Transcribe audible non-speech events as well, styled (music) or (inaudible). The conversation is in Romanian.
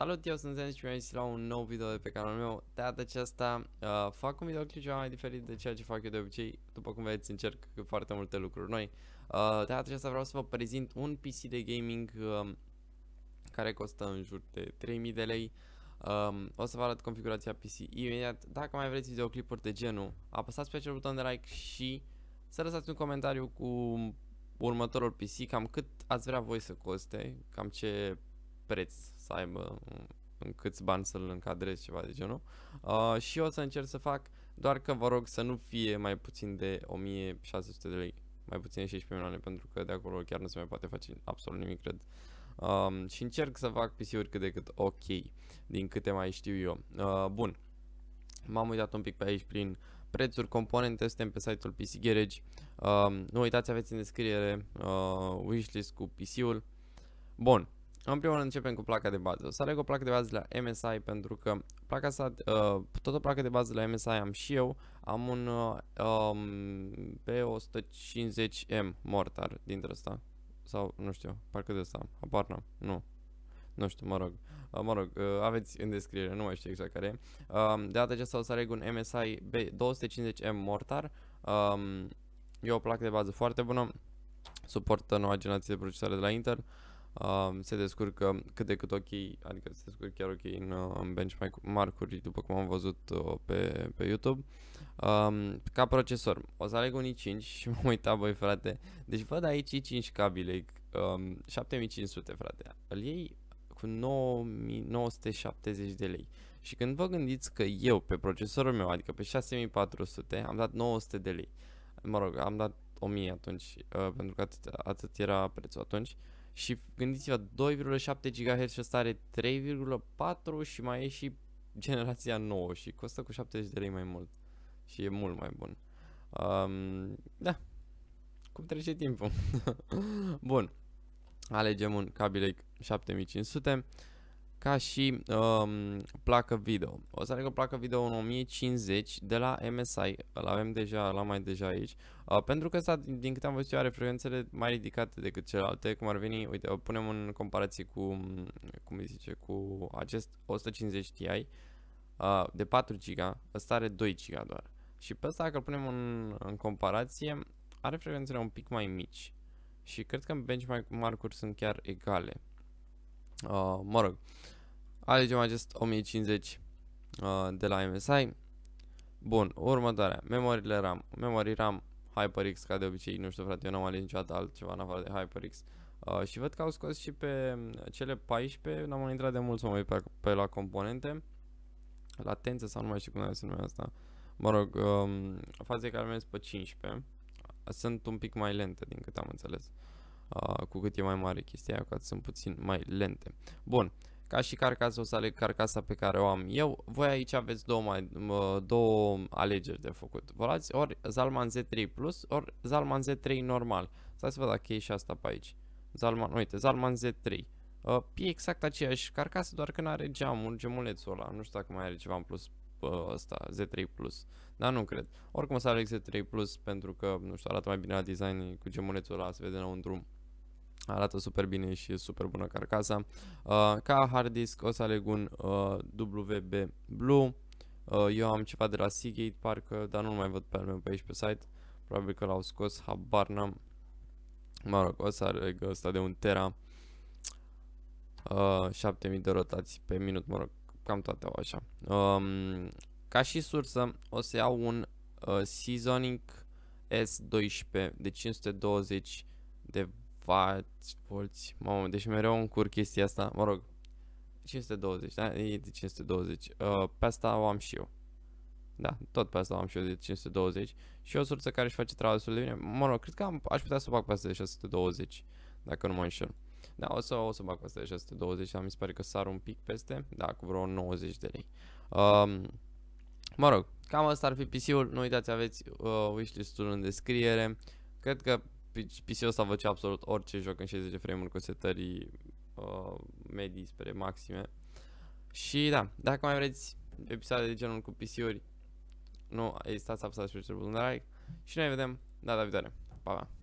Salut, eu sunt Zen și mi la un nou video de pe canalul meu. De data aceasta uh, fac un videoclip ceva mai diferit de ceea ce fac eu de obicei. După cum vedeți, încerc foarte multe lucruri noi. Uh, de data aceasta vreau să vă prezint un PC de gaming uh, care costă în jur de 3000 de lei. Um, o să vă arăt configurația PC imediat. Dacă mai vreți videoclipuri de genul, apăsați pe acel buton de like și să lăsați un comentariu cu următorul PC, cam cât ați vrea voi să coste, cam ce preț să aibă în câți bani să-l încadrez, ceva de genul. Uh, și o să încerc să fac, doar că vă rog să nu fie mai puțin de 1600 de lei, mai puțin de 16 milioane, pentru că de acolo chiar nu se mai poate face absolut nimic, cred. Um, și încerc să fac PC-uri cât de cât ok, din câte mai știu eu. Uh, bun, m-am uitat un pic pe aici prin prețuri, componente, suntem pe site-ul PC Garage. Uh, um, nu uitați, aveți în descriere uh, wishlist cu PC-ul. Bun, în primul rând începem cu placa de bază. O să aleg o placă de bază de la MSI pentru că placa asta, uh, tot o placă de bază de la MSI am și eu. Am un uh, um, b 150 m mortar dintre asta. Sau, nu știu, parcă de asta Apar n-am. Nu. Nu știu, mă rog. Uh, mă rog, uh, aveți în descriere, nu mai știu exact care e. Uh, de data aceasta o să aleg un MSI B250M mortar. Um, e o placă de bază foarte bună. Suportă noua generație de procesare de la Intel. Uh, uh, se descurcă cât de cât ok, adică se descurcă chiar ok în, uh, în benchmark-uri, după cum am văzut uh, pe, pe YouTube. Um, ca procesor, o să aleg un i5 (laughs) și mă uita, băi frate, deci văd aici i5 cabile, um, 7500 frate, îl iei cu 9970 de lei. Și când vă gândiți că eu pe procesorul meu, adică pe 6400, am dat 900 de lei. Mă rog, am dat 1000 atunci, uh, pentru că atât, atât era prețul atunci. Uh, și gândiți-vă, 2,7 GHz și ăsta are 3,4 și mai e și generația nouă și costă cu 70 de lei mai mult. Și e mult mai bun. Um, da. Cum trece timpul. (laughs) bun. Alegem un Kabilec 7500 ca și um, placă video. O să aleg o placă video în 1050 de la MSI, îl avem deja, l-am mai deja aici, uh, pentru că asta, din, din câte am văzut eu, are frecvențele mai ridicate decât celelalte, cum ar veni, uite, o punem în comparație cu, cum zice, cu acest 150 Ti uh, de 4 GB, ăsta are 2 GB doar. Și pe ăsta, dacă îl punem în, în comparație, are frecvențele un pic mai mici. Și cred că benchmark-uri sunt chiar egale. Uh, mă rog, alegem acest 1050 uh, de la MSI. Bun, următoarea, memoriile RAM. Memorii RAM HyperX, ca de obicei, nu știu frate, eu n-am ales niciodată altceva în afară de HyperX. Uh, și văd că au scos și pe uh, cele 14, n-am intrat de mult să mă uit pe, pe la componente. Latență sau nu mai știu cum se numește asta. Mă rog, um, faze care merg pe 15 sunt un pic mai lente din cât am înțeles. Uh, cu cât e mai mare chestia aia, cu atât sunt puțin mai lente. Bun, ca și carcasa, o să aleg carcasa pe care o am eu. Voi aici aveți două, mai, două alegeri de făcut. Vă luați ori Zalman Z3 Plus, ori Zalman Z3 normal. Stai să văd dacă e și asta pe aici. Zalman, uite, Zalman Z3. Uh, e exact aceeași carcasă, doar că nu are geamul, gemulețul ăla. Nu știu dacă mai are ceva în plus uh, ăsta, Z3 Plus. Dar nu cred. Oricum o să aleg Z3 Plus pentru că, nu știu, arată mai bine la design cu gemulețul ăla, se vede un drum arată super bine și e super bună carcasa. Uh, ca hard disk o să aleg un uh, WB Blue. Uh, eu am ceva de la Seagate parcă, dar nu mai văd pe al meu pe aici pe site. Probabil că l-au scos, habar n-am. Mă rog, o să aleg ăsta de un tera. Uh, 7000 de rotații pe minut, mă rog, cam toate au așa. Um, ca și sursă o să iau un uh, Seasonic S12 de 520 de faci, volți, mamă, deci mereu încurc chestia asta, mă rog, 520, da? E de 520. Uh, pe asta o am și eu. Da, tot pe asta o am și eu de 520. Și o sursă care își face treaba destul de bine. Mă rog, cred că am, aș putea să fac pe asta de 620, dacă nu mă înșel. Da, o să, o să bag pe asta de 620, dar mi se pare că sar un pic peste, da, cu vreo 90 de lei. Um, mă rog, cam asta ar fi PC-ul, nu uitați, aveți uh, wishlist-ul în descriere. Cred că deci, PC-ul ăsta vă absolut orice joc în 60 de frame-uri cu setări uh, medii spre maxime. Și da, dacă mai vreți episoade de genul cu PC-uri, nu ezitați să apăsați pe butonul de like și noi vedem data viitoare. Pa, pa!